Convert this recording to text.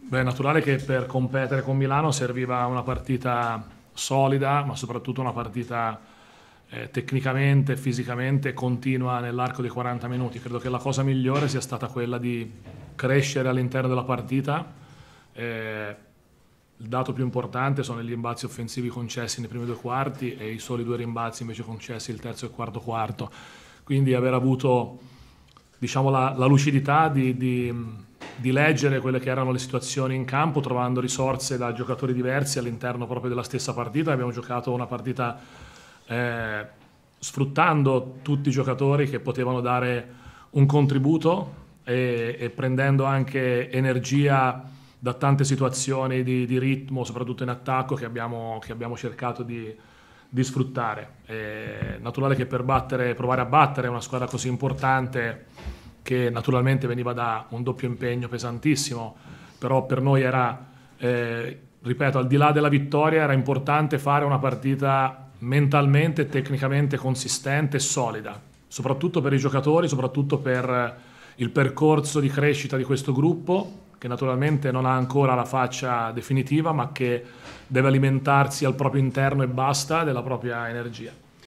Beh, è naturale che per competere con Milano serviva una partita solida, ma soprattutto una partita eh, tecnicamente, fisicamente continua nell'arco dei 40 minuti. Credo che la cosa migliore sia stata quella di crescere all'interno della partita. Eh, il dato più importante sono gli rimbalzi offensivi concessi nei primi due quarti e i soli due rimbalzi invece concessi il terzo e il quarto quarto. Quindi aver avuto diciamo, la, la lucidità di, di di leggere quelle che erano le situazioni in campo, trovando risorse da giocatori diversi all'interno proprio della stessa partita. Abbiamo giocato una partita eh, sfruttando tutti i giocatori che potevano dare un contributo e, e prendendo anche energia da tante situazioni di, di, ritmo, soprattutto in attacco, che abbiamo, che abbiamo cercato di, di sfruttare. È eh, naturale che per battere, provare a battere una squadra così importante che naturalmente veniva da un doppio impegno pesantissimo, però per noi era, eh, ripeto, al di là della vittoria era importante fare una partita mentalmente e tecnicamente consistente e solida, soprattutto per i giocatori, soprattutto per il percorso di crescita di questo gruppo, che naturalmente non ha ancora la faccia definitiva, ma che deve alimentarsi al proprio interno e basta della propria energia.